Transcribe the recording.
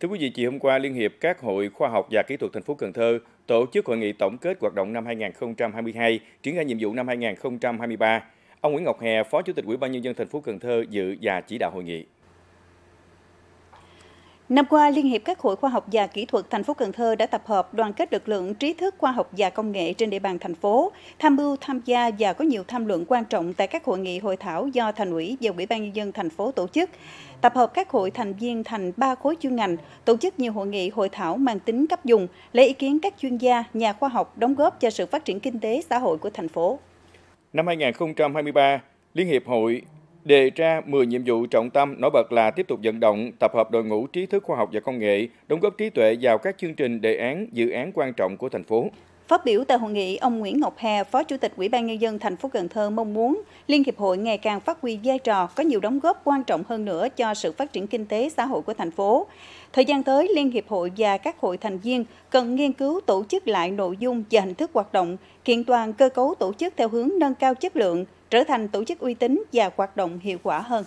Thưa quý vị, chiều hôm qua, Liên hiệp các hội khoa học và kỹ thuật thành phố Cần Thơ tổ chức hội nghị tổng kết hoạt động năm 2022, triển khai nhiệm vụ năm 2023. Ông Nguyễn Ngọc Hè, Phó Chủ tịch Ủy ban nhân dân thành phố Cần Thơ dự và chỉ đạo hội nghị. Năm qua, Liên hiệp các hội khoa học và kỹ thuật thành phố Cần Thơ đã tập hợp đoàn kết lực lượng trí thức khoa học và công nghệ trên địa bàn thành phố, tham mưu tham gia và có nhiều tham luận quan trọng tại các hội nghị hội thảo do Thành ủy và Ủy ban nhân dân thành phố tổ chức. Tập hợp các hội thành viên thành ba khối chuyên ngành, tổ chức nhiều hội nghị hội thảo mang tính cấp dùng, lấy ý kiến các chuyên gia, nhà khoa học đóng góp cho sự phát triển kinh tế xã hội của thành phố. Năm 2023, Liên hiệp hội Đề ra 10 nhiệm vụ trọng tâm nổi bật là tiếp tục vận động, tập hợp đội ngũ trí thức khoa học và công nghệ, đóng góp trí tuệ vào các chương trình, đề án, dự án quan trọng của thành phố. Phát biểu tại hội nghị, ông Nguyễn Ngọc Hà, Phó Chủ tịch Ủy ban nhân dân thành phố Cần Thơ mong muốn Liên hiệp hội ngày càng phát huy vai trò có nhiều đóng góp quan trọng hơn nữa cho sự phát triển kinh tế xã hội của thành phố. Thời gian tới, Liên hiệp hội và các hội thành viên cần nghiên cứu tổ chức lại nội dung và hình thức hoạt động, kiện toàn cơ cấu tổ chức theo hướng nâng cao chất lượng, trở thành tổ chức uy tín và hoạt động hiệu quả hơn.